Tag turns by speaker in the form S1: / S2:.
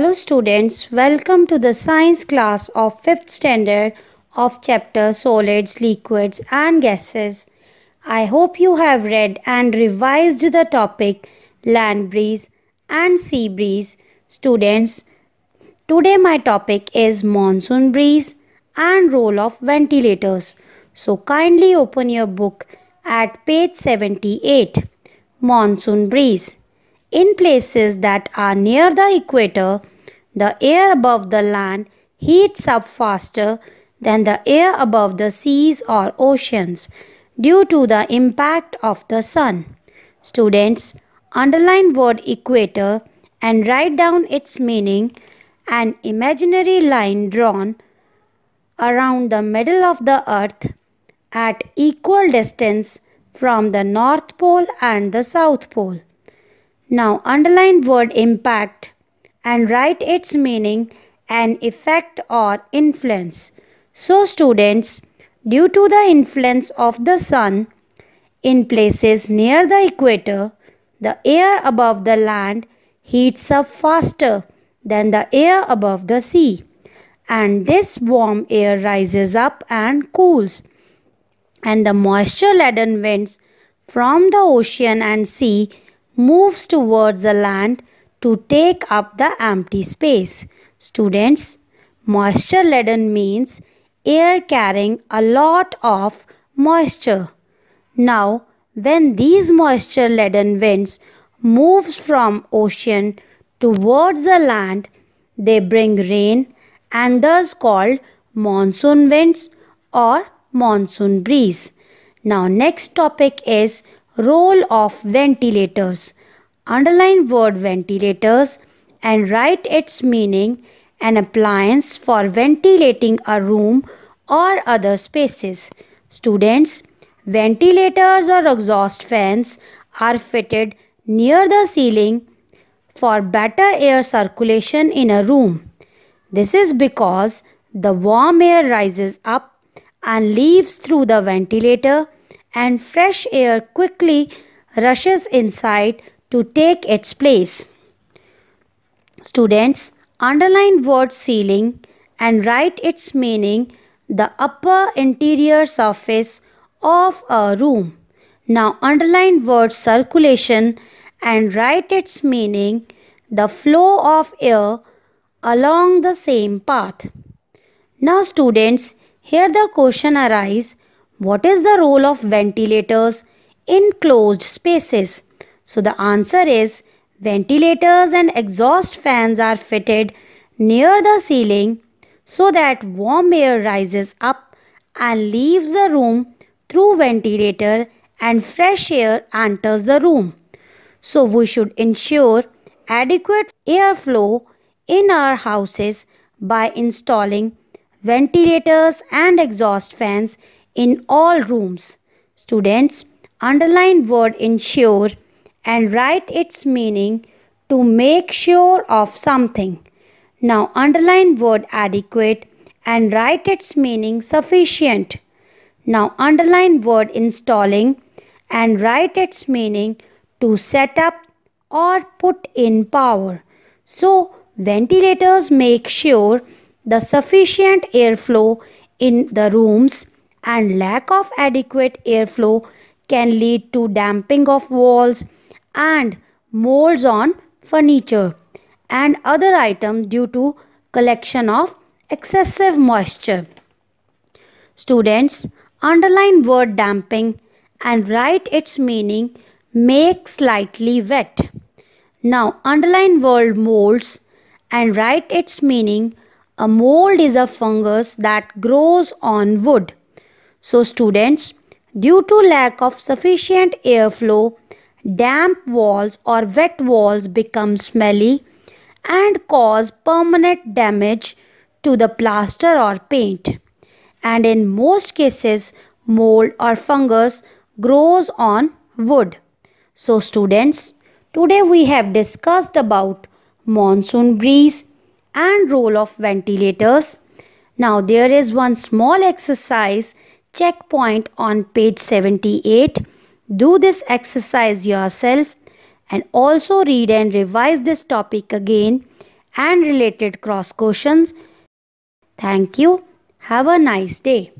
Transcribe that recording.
S1: Hello students, welcome to the science class of 5th standard of chapter solids, liquids and gases. I hope you have read and revised the topic land breeze and sea breeze. Students, today my topic is monsoon breeze and role of ventilators. So kindly open your book at page 78. Monsoon breeze. In places that are near the equator, the air above the land heats up faster than the air above the seas or oceans due to the impact of the sun. Students, underline word equator and write down its meaning an imaginary line drawn around the middle of the earth at equal distance from the north pole and the south pole. Now underline word impact and write its meaning an effect or influence. So students, due to the influence of the sun in places near the equator, the air above the land heats up faster than the air above the sea and this warm air rises up and cools and the moisture laden winds from the ocean and sea moves towards the land to take up the empty space. Students, moisture laden means air carrying a lot of moisture. Now, when these moisture laden winds moves from ocean towards the land, they bring rain and thus called monsoon winds or monsoon breeze. Now next topic is role of ventilators. Underline word ventilators and write its meaning an appliance for ventilating a room or other spaces. Students, ventilators or exhaust fans are fitted near the ceiling for better air circulation in a room. This is because the warm air rises up and leaves through the ventilator and fresh air quickly rushes inside to take its place. Students, underline word ceiling and write its meaning the upper interior surface of a room. Now underline word circulation and write its meaning the flow of air along the same path. Now students, here the question arises what is the role of ventilators in closed spaces? So the answer is ventilators and exhaust fans are fitted near the ceiling so that warm air rises up and leaves the room through ventilator and fresh air enters the room. So we should ensure adequate airflow in our houses by installing ventilators and exhaust fans in all rooms. Students, underline word ensure and write its meaning to make sure of something. Now underline word adequate and write its meaning sufficient. Now underline word installing and write its meaning to set up or put in power. So ventilators make sure the sufficient airflow in the rooms and lack of adequate airflow can lead to damping of walls and molds on furniture and other items due to collection of excessive moisture. Students, underline word damping and write its meaning make slightly wet. Now underline word molds and write its meaning a mold is a fungus that grows on wood. So students, due to lack of sufficient airflow, damp walls or wet walls become smelly and cause permanent damage to the plaster or paint. And in most cases, mold or fungus grows on wood. So students, today we have discussed about monsoon breeze and role of ventilators. Now there is one small exercise checkpoint on page 78. Do this exercise yourself and also read and revise this topic again and related cross questions. Thank you. Have a nice day.